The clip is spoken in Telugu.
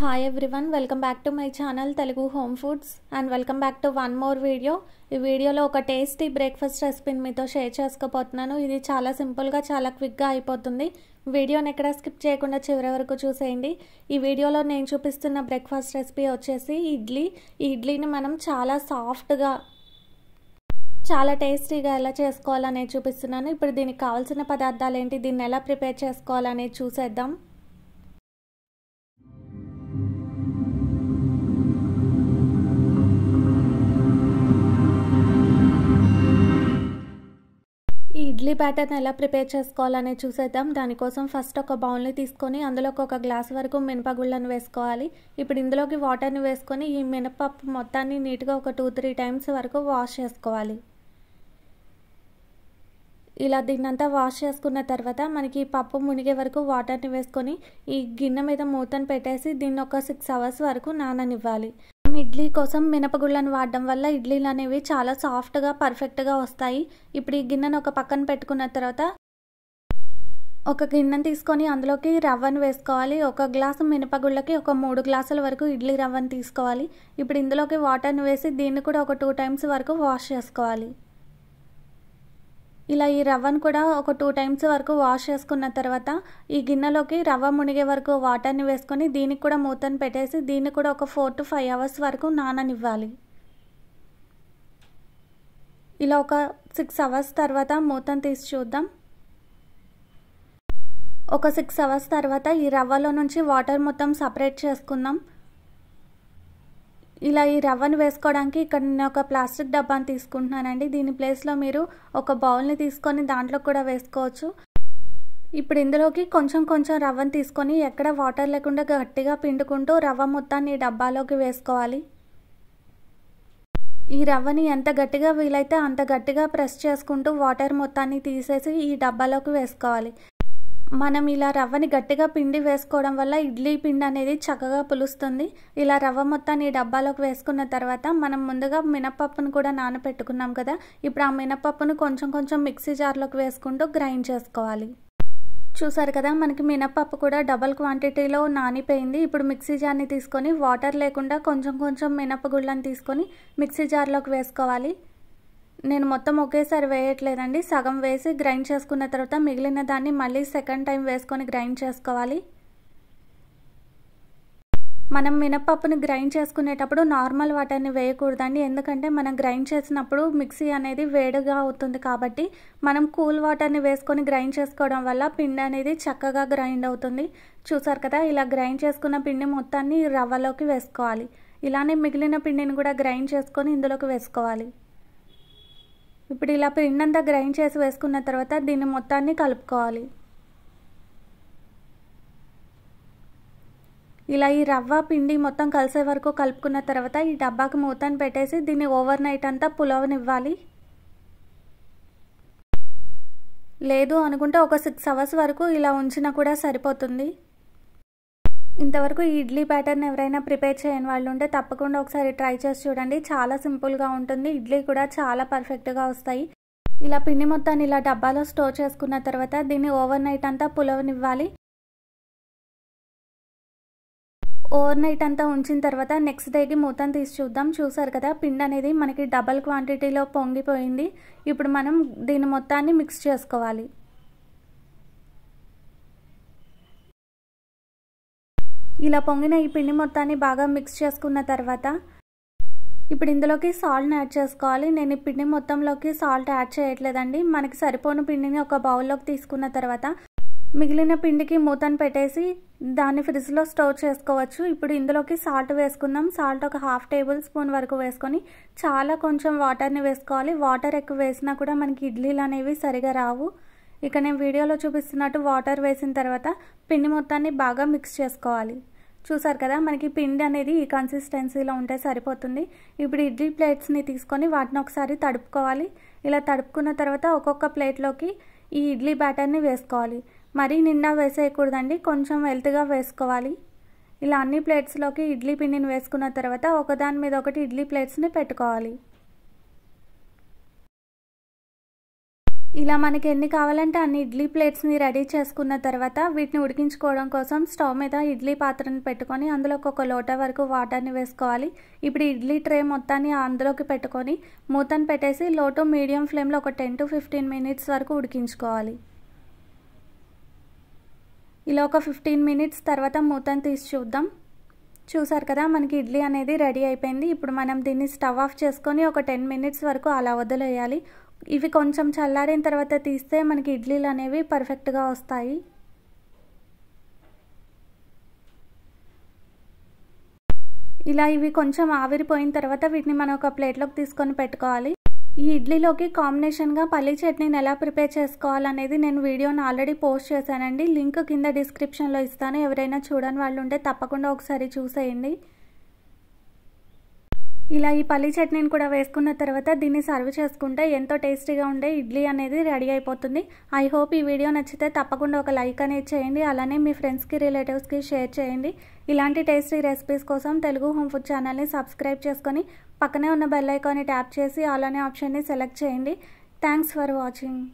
hi everyone welcome back to my channel Telugu home foods and welcome back to one more video ఈ వీడియోలో ఒక టేస్టీ బ్రేక్ఫాస్ట్ రెసిపీని మీతో షేర్ చేసుకోబోతున్నాను ఇది చాలా సింపుల్గా చాలా క్విక్గా అయిపోతుంది వీడియోని ఎక్కడ స్కిప్ చేయకుండా చివరి వరకు చూసేయండి ఈ వీడియోలో నేను చూపిస్తున్న బ్రేక్ఫాస్ట్ రెసిపీ వచ్చేసి ఇడ్లీ ఈ ఇడ్లీని మనం చాలా సాఫ్ట్గా చాలా టేస్టీగా ఎలా చేసుకోవాలనేది చూపిస్తున్నాను ఇప్పుడు దీనికి కావాల్సిన పదార్థాలు ఏంటి దీన్ని ఎలా ప్రిపేర్ చేసుకోవాలనేది చూసేద్దాం ఇడ్లీ బ్యాటర్ని ఎలా ప్రిపేర్ చేసుకోవాలనే చూసేద్దాం దానికోసం ఫస్ట్ ఒక బౌల్ని తీసుకొని అందులోకి ఒక గ్లాస్ వరకు మినపగుళ్ళను వేసుకోవాలి ఇప్పుడు ఇందులోకి వాటర్ని వేసుకొని ఈ మినపప్పు మొత్తాన్ని నీట్గా ఒక టూ త్రీ టైమ్స్ వరకు వాష్ చేసుకోవాలి ఇలా దీన్నంతా వాష్ చేసుకున్న తర్వాత మనకి పప్పు మునిగే వరకు వాటర్ని వేసుకొని ఈ గిన్నె మీద మూతను పెట్టేసి దీన్ని ఒక సిక్స్ అవర్స్ వరకు నాననివ్వాలి ఇడ్లీ కోసం మినపగుళ్ళను వాడడం వల్ల ఇడ్లీలు అనేవి చాలా సాఫ్ట్గా పర్ఫెక్ట్గా వస్తాయి ఇప్పుడు ఈ గిన్నెను ఒక పక్కన పెట్టుకున్న తర్వాత ఒక గిన్నెను తీసుకొని అందులోకి రవ్వను వేసుకోవాలి ఒక గ్లాసు మినపగుళ్ళకి ఒక మూడు గ్లాసుల వరకు ఇడ్లీ రవ్వను తీసుకోవాలి ఇప్పుడు ఇందులోకి వాటర్ని వేసి దీన్ని కూడా ఒక టూ టైమ్స్ వరకు వాష్ చేసుకోవాలి ఇలా ఈ రవ్వను కూడా ఒక టూ టైమ్స్ వరకు వాష్ చేసుకున్న తర్వాత ఈ గిన్నెలోకి రవ్వ మునిగే వరకు వాటర్ని వేసుకొని దీనికి కూడా మూతను పెట్టేసి దీన్ని కూడా ఒక ఫోర్ టు ఫైవ్ అవర్స్ వరకు నాననివ్వాలి ఇలా ఒక సిక్స్ అవర్స్ తర్వాత మూతను తీసి చూద్దాం ఒక సిక్స్ అవర్స్ తర్వాత ఈ రవ్వలో నుంచి వాటర్ మొత్తం సపరేట్ చేసుకుందాం ఇలా ఈ రవ్వను వేసుకోవడానికి ఇక్కడ నేను ఒక ప్లాస్టిక్ డబ్బాని తీసుకుంటున్నానండి దీని ప్లేస్లో మీరు ఒక బౌల్ని తీసుకొని దాంట్లో కూడా వేసుకోవచ్చు ఇప్పుడు ఇందులోకి కొంచెం కొంచెం రవ్వను తీసుకొని ఎక్కడ వాటర్ లేకుండా గట్టిగా పిండుకుంటూ రవ్వ మొత్తాన్ని డబ్బాలోకి వేసుకోవాలి ఈ రవ్వని ఎంత గట్టిగా వీలైతే అంత గట్టిగా ప్రెస్ చేసుకుంటూ వాటర్ మొత్తాన్ని తీసేసి ఈ డబ్బాలోకి వేసుకోవాలి మనం ఇలా రవ్వని గట్టిగా పిండి వేసుకోవడం వల్ల ఇడ్లీ పిండి అనేది చక్కగా పులుస్తుంది ఇలా రవ్వ మొత్తాన్ని ఈ డబ్బాలోకి వేసుకున్న తర్వాత మనం ముందుగా మినపప్పును కూడా నానబెట్టుకున్నాం కదా ఇప్పుడు ఆ మినపప్పును కొంచెం కొంచెం మిక్సీ జార్లోకి వేసుకుంటూ గ్రైండ్ చేసుకోవాలి చూసారు కదా మనకి మినపప్పు కూడా డబల్ క్వాంటిటీలో నానిపోయింది ఇప్పుడు మిక్సీ జార్ని తీసుకొని వాటర్ లేకుండా కొంచెం కొంచెం మినపగుళ్ళని తీసుకొని మిక్సీ జార్లోకి వేసుకోవాలి నేను మొత్తం ఒకేసారి వేయట్లేదండి సగం వేసి గ్రైండ్ చేసుకున్న తర్వాత మిగిలిన దాన్ని మళ్ళీ సెకండ్ టైం వేసుకొని గ్రైండ్ చేసుకోవాలి మనం మినప్పప్పుని గ్రైండ్ చేసుకునేటప్పుడు నార్మల్ వాటర్ని వేయకూడదండి ఎందుకంటే మనం గ్రైండ్ చేసినప్పుడు మిక్సీ అనేది వేడిగా అవుతుంది కాబట్టి మనం కూల్ వాటర్ని వేసుకొని గ్రైండ్ చేసుకోవడం వల్ల పిండి అనేది చక్కగా గ్రైండ్ అవుతుంది చూసారు కదా ఇలా గ్రైండ్ చేసుకున్న పిండి మొత్తాన్ని రవ్వలోకి వేసుకోవాలి ఇలానే మిగిలిన పిండిని కూడా గ్రైండ్ చేసుకొని ఇందులోకి వేసుకోవాలి ఇప్పుడు ఇలా పిండి అంతా గ్రైండ్ చేసి వేసుకున్న తర్వాత దీన్ని మొత్తాన్ని కలుపుకోవాలి ఇలా ఈ రవ్వ పిండి మొత్తం కలిసే వరకు కలుపుకున్న తర్వాత ఈ డబ్బాకి మూతను పెట్టేసి దీన్ని ఓవర్ నైట్ అంతా పులవనివ్వాలి లేదు అనుకుంటే ఒక సిక్స్ అవర్స్ వరకు ఇలా ఉంచినా కూడా సరిపోతుంది ఇంతవరకు ఈ ఇడ్లీ బ్యాటర్ని ఎవరైనా ప్రిపేర్ చేయని వాళ్ళు ఉంటే తప్పకుండా ఒకసారి ట్రై చేసి చూడండి చాలా సింపుల్గా ఉంటుంది ఇడ్లీ కూడా చాలా పర్ఫెక్ట్గా వస్తాయి ఇలా పిండి మొత్తాన్ని ఇలా డబ్బాలో స్టోర్ చేసుకున్న తర్వాత దీన్ని ఓవర్ నైట్ అంతా పులవనివ్వాలి ఓవర్ నైట్ అంతా ఉంచిన తర్వాత నెక్స్ట్ డేకి మూతను తీసి చూద్దాం చూసారు కదా పిండి అనేది మనకి డబల్ క్వాంటిటీలో పొంగిపోయింది ఇప్పుడు మనం దీని మొత్తాన్ని మిక్స్ చేసుకోవాలి ఇలా పొంగిన ఈ పిండి మొత్తాన్ని బాగా మిక్స్ చేసుకున్న తర్వాత ఇప్పుడు ఇందులోకి సాల్ట్ని యాడ్ చేసుకోవాలి నేను ఈ పిండి మొత్తంలోకి సాల్ట్ యాడ్ చేయట్లేదండి మనకి సరిపోని పిండిని ఒక బౌల్లోకి తీసుకున్న తర్వాత మిగిలిన పిండికి మూతను పెట్టేసి దాన్ని ఫ్రిడ్జ్లో స్టోర్ చేసుకోవచ్చు ఇప్పుడు ఇందులోకి సాల్ట్ వేసుకుందాం సాల్ట్ ఒక హాఫ్ టేబుల్ స్పూన్ వరకు వేసుకొని చాలా కొంచెం వాటర్ని వేసుకోవాలి వాటర్ ఎక్కువ వేసినా కూడా మనకి ఇడ్లీలు అనేవి సరిగా రావు ఇక నేను వీడియోలో చూపిస్తున్నట్టు వాటర్ వేసిన తర్వాత పిండి మొత్తాన్ని బాగా మిక్స్ చేసుకోవాలి చూసారు కదా మనకి పిండి అనేది ఈ కన్సిస్టెన్సీలో ఉంటే సరిపోతుంది ఇప్పుడు ఇడ్లీ ప్లేట్స్ని తీసుకొని వాటిని ఒకసారి తడుపుకోవాలి ఇలా తడుపుకున్న తర్వాత ఒక్కొక్క ప్లేట్లోకి ఈ ఇడ్లీ బ్యాటర్ని వేసుకోవాలి మరీ నిండా వేసేయకూడదండి కొంచెం వెల్త్గా వేసుకోవాలి ఇలా అన్ని ప్లేట్స్లోకి ఇడ్లీ పిండిని వేసుకున్న తర్వాత ఒకదాని మీద ఒకటి ఇడ్లీ ప్లేట్స్ని పెట్టుకోవాలి ఇలా మనకి ఎన్ని కావాలంటే అన్ని ఇడ్లీ ప్లేట్స్ని రెడీ చేసుకున్న తర్వాత వీటిని ఉడికించుకోవడం కోసం స్టవ్ మీద ఇడ్లీ పాత్రను పెట్టుకొని అందులో ఒక లోట వరకు వాటర్ని వేసుకోవాలి ఇప్పుడు ఇడ్లీ ట్రే మొత్తాన్ని అందులోకి పెట్టుకొని మూతను పెట్టేసి లోటు మీడియం ఫ్లేమ్లో ఒక టెన్ టు ఫిఫ్టీన్ మినిట్స్ వరకు ఉడికించుకోవాలి ఇలా ఒక ఫిఫ్టీన్ మినిట్స్ తర్వాత మూతను తీసి చూద్దాం చూసారు కదా మనకి ఇడ్లీ అనేది రెడీ అయిపోయింది ఇప్పుడు మనం దీన్ని స్టవ్ ఆఫ్ చేసుకొని ఒక టెన్ మినిట్స్ వరకు అలా వదిలేయాలి ఇవి కొంచెం చల్లారిన తర్వాత తీస్తే మనకి ఇడ్లీలు అనేవి పర్ఫెక్ట్గా వస్తాయి ఇలా ఇవి కొంచెం ఆవిరిపోయిన తర్వాత వీటిని మనం ఒక ప్లేట్లోకి తీసుకొని పెట్టుకోవాలి ఈ ఇడ్లీలోకి కాంబినేషన్గా పల్లి చట్నీని ఎలా ప్రిపేర్ చేసుకోవాలనేది నేను వీడియోని ఆల్రెడీ పోస్ట్ చేశానండి లింక్ కింద డిస్క్రిప్షన్లో ఇస్తాను ఎవరైనా చూడని వాళ్ళు ఉంటే తప్పకుండా ఒకసారి చూసేయండి ఇలా ఈ పల్లి చట్నీని కూడా వేసుకున్న తర్వాత దీన్ని సర్వ్ చేసుకుంటే ఎంతో టేస్టీగా ఉండే ఇడ్లీ అనేది రెడీ అయిపోతుంది ఐ హోప్ ఈ వీడియో నచ్చితే తప్పకుండా ఒక లైక్ అనేది చేయండి అలానే మీ ఫ్రెండ్స్కి రిలేటివ్స్కి షేర్ చేయండి ఇలాంటి టేస్టీ రెసిపీస్ కోసం తెలుగు హోమ్ ఫుడ్ ఛానల్ని సబ్స్క్రైబ్ చేసుకొని పక్కనే ఉన్న బెల్ ట్యాప్ చేసి అలానే ఆప్షన్ని సెలెక్ట్ చేయండి థ్యాంక్స్ ఫర్ వాచింగ్